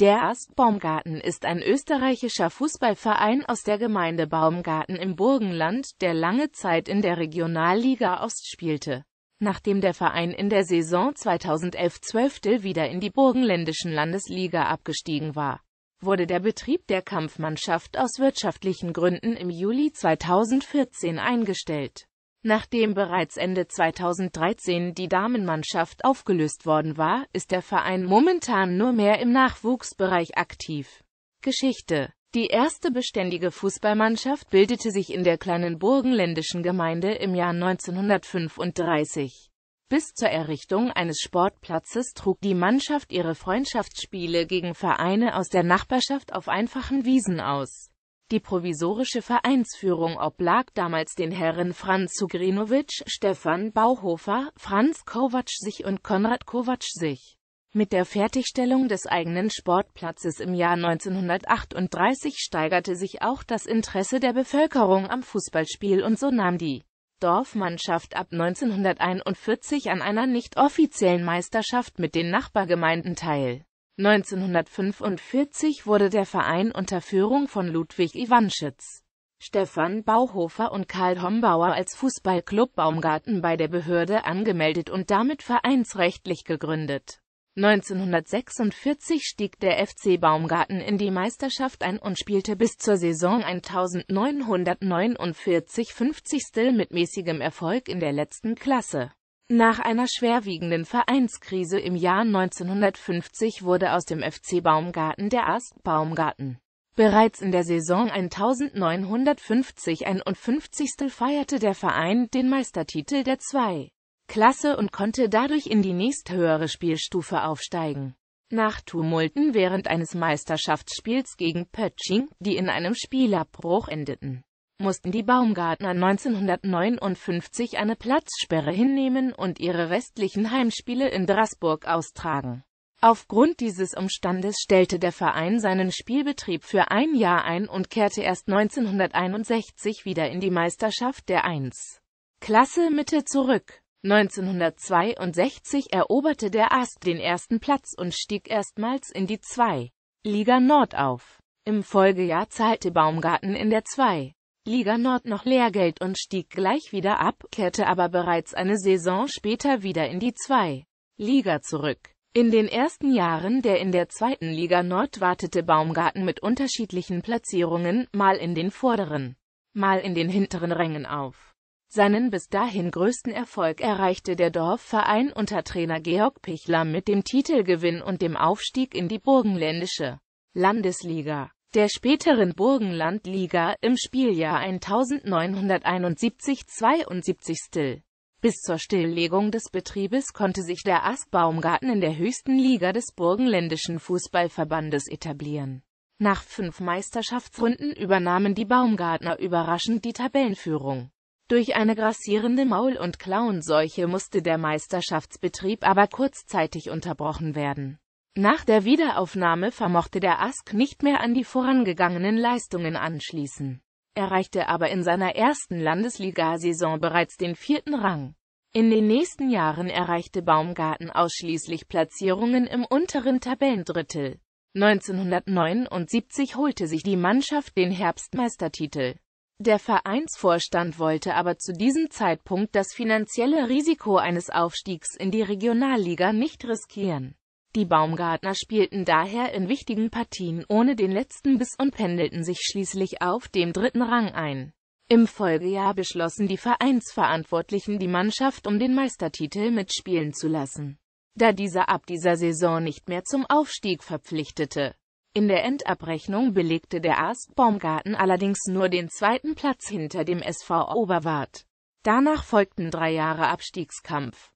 Der Ast Baumgarten ist ein österreichischer Fußballverein aus der Gemeinde Baumgarten im Burgenland, der lange Zeit in der Regionalliga Ost spielte. Nachdem der Verein in der Saison 2011-12 wieder in die burgenländischen Landesliga abgestiegen war, wurde der Betrieb der Kampfmannschaft aus wirtschaftlichen Gründen im Juli 2014 eingestellt Nachdem bereits Ende 2013 die Damenmannschaft aufgelöst worden war, ist der Verein momentan nur mehr im Nachwuchsbereich aktiv. Geschichte Die erste beständige Fußballmannschaft bildete sich in der kleinen burgenländischen Gemeinde im Jahr 1935. Bis zur Errichtung eines Sportplatzes trug die Mannschaft ihre Freundschaftsspiele gegen Vereine aus der Nachbarschaft auf einfachen Wiesen aus die provisorische Vereinsführung oblag damals den Herren Franz Zugrinovic, Stefan Bauhofer, Franz Kovac sich und Konrad Kovac sich. Mit der Fertigstellung des eigenen Sportplatzes im Jahr 1938 steigerte sich auch das Interesse der Bevölkerung am Fußballspiel und so nahm die Dorfmannschaft ab 1941 an einer nicht offiziellen Meisterschaft mit den Nachbargemeinden teil 1945 wurde der Verein unter Führung von Ludwig Iwanschitz, Stefan Bauhofer und Karl Hombauer als Fußballclub Baumgarten bei der Behörde angemeldet und damit vereinsrechtlich gegründet. 1946 stieg der FC Baumgarten in die Meisterschaft ein und spielte bis zur Saison 1949/50 mit mäßigem Erfolg in der letzten Klasse. Nach einer schwerwiegenden Vereinskrise im Jahr 1950 wurde aus dem FC Baumgarten der Ast Baumgarten. Bereits in der Saison 1950-51 feierte der Verein den Meistertitel der 2. Klasse und konnte dadurch in die nächsthöhere Spielstufe aufsteigen. Nach Tumulten während eines Meisterschaftsspiels gegen Pötsching, die in einem Spielabbruch endeten mussten die Baumgartner 1959 eine Platzsperre hinnehmen und ihre restlichen Heimspiele in Straßburg austragen. Aufgrund dieses Umstandes stellte der Verein seinen Spielbetrieb für ein Jahr ein und kehrte erst 1961 wieder in die Meisterschaft der 1. Klasse Mitte zurück. 1962 eroberte der Ast den ersten Platz und stieg erstmals in die 2. Liga Nord auf. Im Folgejahr zahlte Baumgarten in der 2. Liga Nord noch Lehrgeld und stieg gleich wieder ab, kehrte aber bereits eine Saison später wieder in die 2. Liga zurück. In den ersten Jahren der in der zweiten Liga Nord wartete Baumgarten mit unterschiedlichen Platzierungen, mal in den vorderen, mal in den hinteren Rängen auf. Seinen bis dahin größten Erfolg erreichte der Dorfverein unter Trainer Georg Pichler mit dem Titelgewinn und dem Aufstieg in die burgenländische Landesliga der späteren Burgenlandliga, im Spieljahr 1971-72 Bis zur Stilllegung des Betriebes konnte sich der Ast Baumgarten in der höchsten Liga des Burgenländischen Fußballverbandes etablieren. Nach fünf Meisterschaftsrunden übernahmen die Baumgartner überraschend die Tabellenführung. Durch eine grassierende Maul- und Klauenseuche musste der Meisterschaftsbetrieb aber kurzzeitig unterbrochen werden nach der Wiederaufnahme vermochte der Ask nicht mehr an die vorangegangenen Leistungen anschließen, erreichte aber in seiner ersten Landesligasaison bereits den vierten Rang. In den nächsten Jahren erreichte Baumgarten ausschließlich Platzierungen im unteren Tabellendrittel. 1979 holte sich die Mannschaft den Herbstmeistertitel. Der Vereinsvorstand wollte aber zu diesem Zeitpunkt das finanzielle Risiko eines Aufstiegs in die Regionalliga nicht riskieren. Die Baumgartner spielten daher in wichtigen Partien ohne den letzten Biss und pendelten sich schließlich auf dem dritten Rang ein. Im Folgejahr beschlossen die Vereinsverantwortlichen die Mannschaft um den Meistertitel mitspielen zu lassen, da dieser ab dieser Saison nicht mehr zum Aufstieg verpflichtete. In der Endabrechnung belegte der ASK Baumgarten allerdings nur den zweiten Platz hinter dem SV Oberwart. Danach folgten drei Jahre Abstiegskampf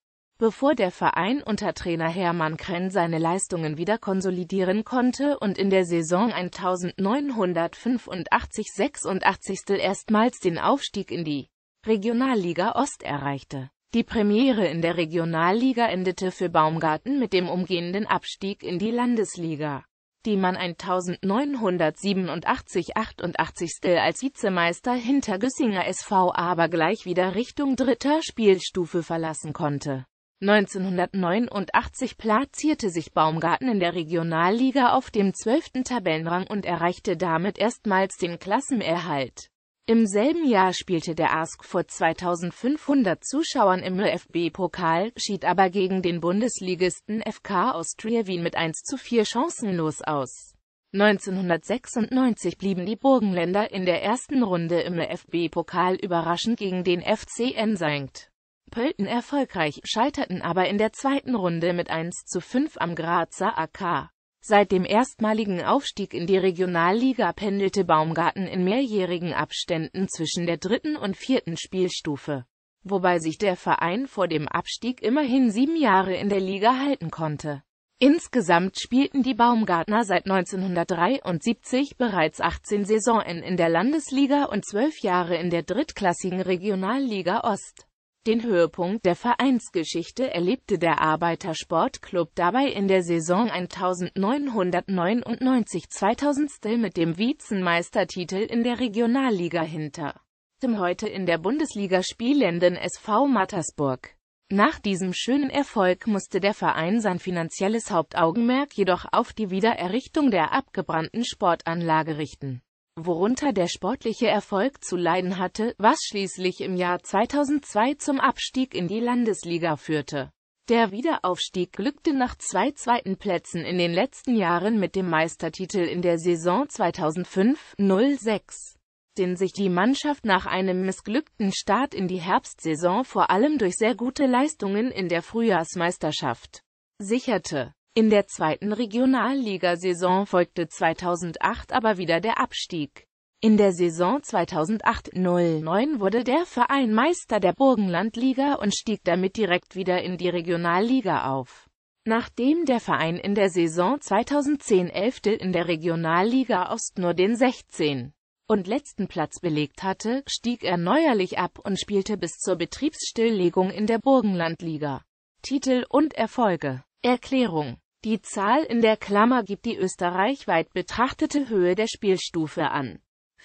bevor der Verein unter Trainer Hermann Krenn seine Leistungen wieder konsolidieren konnte und in der Saison 1985-86 erstmals den Aufstieg in die Regionalliga Ost erreichte. Die Premiere in der Regionalliga endete für Baumgarten mit dem umgehenden Abstieg in die Landesliga, die man 1987-88 als Vizemeister hinter Güssinger SV aber gleich wieder Richtung dritter Spielstufe verlassen konnte. 1989 platzierte sich Baumgarten in der Regionalliga auf dem 12. Tabellenrang und erreichte damit erstmals den Klassenerhalt. Im selben Jahr spielte der ASK vor 2500 Zuschauern im ÖFB-Pokal, schied aber gegen den Bundesligisten FK Austria Wien mit 1 zu 4 chancenlos aus. 1996 blieben die Burgenländer in der ersten Runde im ÖFB-Pokal überraschend gegen den FCN St. Pölten erfolgreich, scheiterten aber in der zweiten Runde mit 1 zu 5 am Grazer AK. Seit dem erstmaligen Aufstieg in die Regionalliga pendelte Baumgarten in mehrjährigen Abständen zwischen der dritten und vierten Spielstufe, wobei sich der Verein vor dem Abstieg immerhin sieben Jahre in der Liga halten konnte. Insgesamt spielten die Baumgartner seit 1973 bereits 18 Saisonen in der Landesliga und zwölf Jahre in der drittklassigen Regionalliga Ost. Den Höhepunkt der Vereinsgeschichte erlebte der Arbeitersportclub dabei in der Saison 1999-2000 mit dem Vizenmeistertitel in der Regionalliga hinter dem heute in der Bundesliga spielenden SV Mattersburg. Nach diesem schönen Erfolg musste der Verein sein finanzielles Hauptaugenmerk jedoch auf die Wiedererrichtung der abgebrannten Sportanlage richten worunter der sportliche Erfolg zu leiden hatte, was schließlich im Jahr 2002 zum Abstieg in die Landesliga führte. Der Wiederaufstieg glückte nach zwei zweiten Plätzen in den letzten Jahren mit dem Meistertitel in der Saison 2005-06, den sich die Mannschaft nach einem missglückten Start in die Herbstsaison vor allem durch sehr gute Leistungen in der Frühjahrsmeisterschaft sicherte. In der zweiten Regionalligasaison folgte 2008 aber wieder der Abstieg. In der Saison 2008-09 wurde der Verein Meister der Burgenlandliga und stieg damit direkt wieder in die Regionalliga auf. Nachdem der Verein in der Saison 2010-11 in der Regionalliga Ost nur den 16 und letzten Platz belegt hatte, stieg er neuerlich ab und spielte bis zur Betriebsstilllegung in der Burgenlandliga. Titel und Erfolge Erklärung die Zahl in der Klammer gibt die österreichweit betrachtete Höhe der Spielstufe an.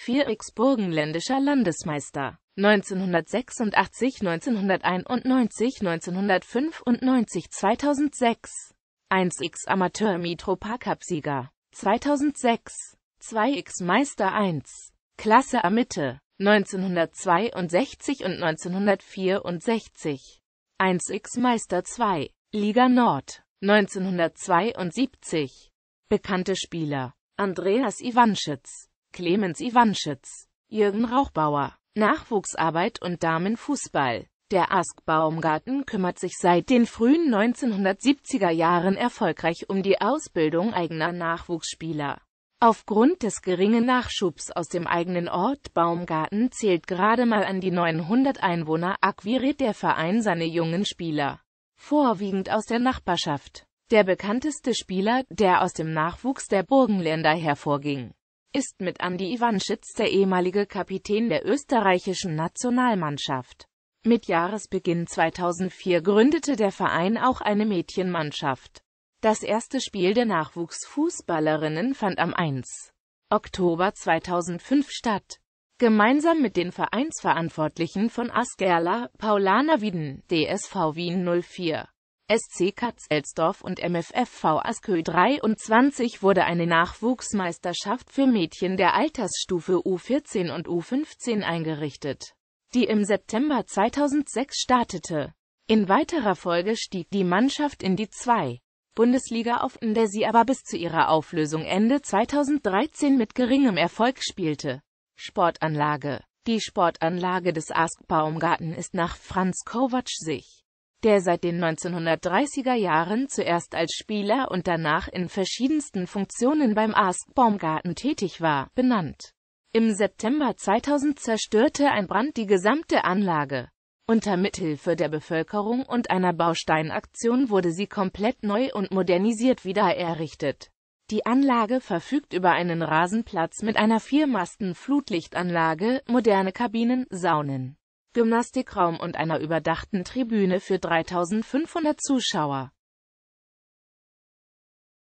4x burgenländischer Landesmeister 1986, 1991, 1995, 2006 1x Amateur mitropa Parkup sieger 2006 2x Meister 1 Klasse A Mitte 1962 und 1964 1x Meister 2 Liga Nord 1972 Bekannte Spieler Andreas Iwanschitz, Clemens Iwanschitz, Jürgen Rauchbauer Nachwuchsarbeit und Damenfußball Der Ask Baumgarten kümmert sich seit den frühen 1970er Jahren erfolgreich um die Ausbildung eigener Nachwuchsspieler. Aufgrund des geringen Nachschubs aus dem eigenen Ort Baumgarten zählt gerade mal an die 900 Einwohner akquiriert der Verein seine jungen Spieler vorwiegend aus der Nachbarschaft. Der bekannteste Spieler, der aus dem Nachwuchs der Burgenländer hervorging, ist mit Andi Iwanschitz der ehemalige Kapitän der österreichischen Nationalmannschaft. Mit Jahresbeginn 2004 gründete der Verein auch eine Mädchenmannschaft. Das erste Spiel der Nachwuchsfußballerinnen fand am 1. Oktober 2005 statt. Gemeinsam mit den Vereinsverantwortlichen von Askerla, Paulana Wieden, DSV Wien 04, SC Katz Elsdorf und MFFV Askö 23 wurde eine Nachwuchsmeisterschaft für Mädchen der Altersstufe U14 und U15 eingerichtet, die im September 2006 startete. In weiterer Folge stieg die Mannschaft in die 2. Bundesliga auf, in der sie aber bis zu ihrer Auflösung Ende 2013 mit geringem Erfolg spielte. Sportanlage Die Sportanlage des ASK Baumgarten ist nach Franz Kovac sich der seit den 1930er Jahren zuerst als Spieler und danach in verschiedensten Funktionen beim ASK Baumgarten tätig war, benannt. Im September 2000 zerstörte ein Brand die gesamte Anlage. Unter Mithilfe der Bevölkerung und einer Bausteinaktion wurde sie komplett neu und modernisiert wieder errichtet. Die Anlage verfügt über einen Rasenplatz mit einer Viermasten-Flutlichtanlage, moderne Kabinen, Saunen, Gymnastikraum und einer überdachten Tribüne für 3500 Zuschauer.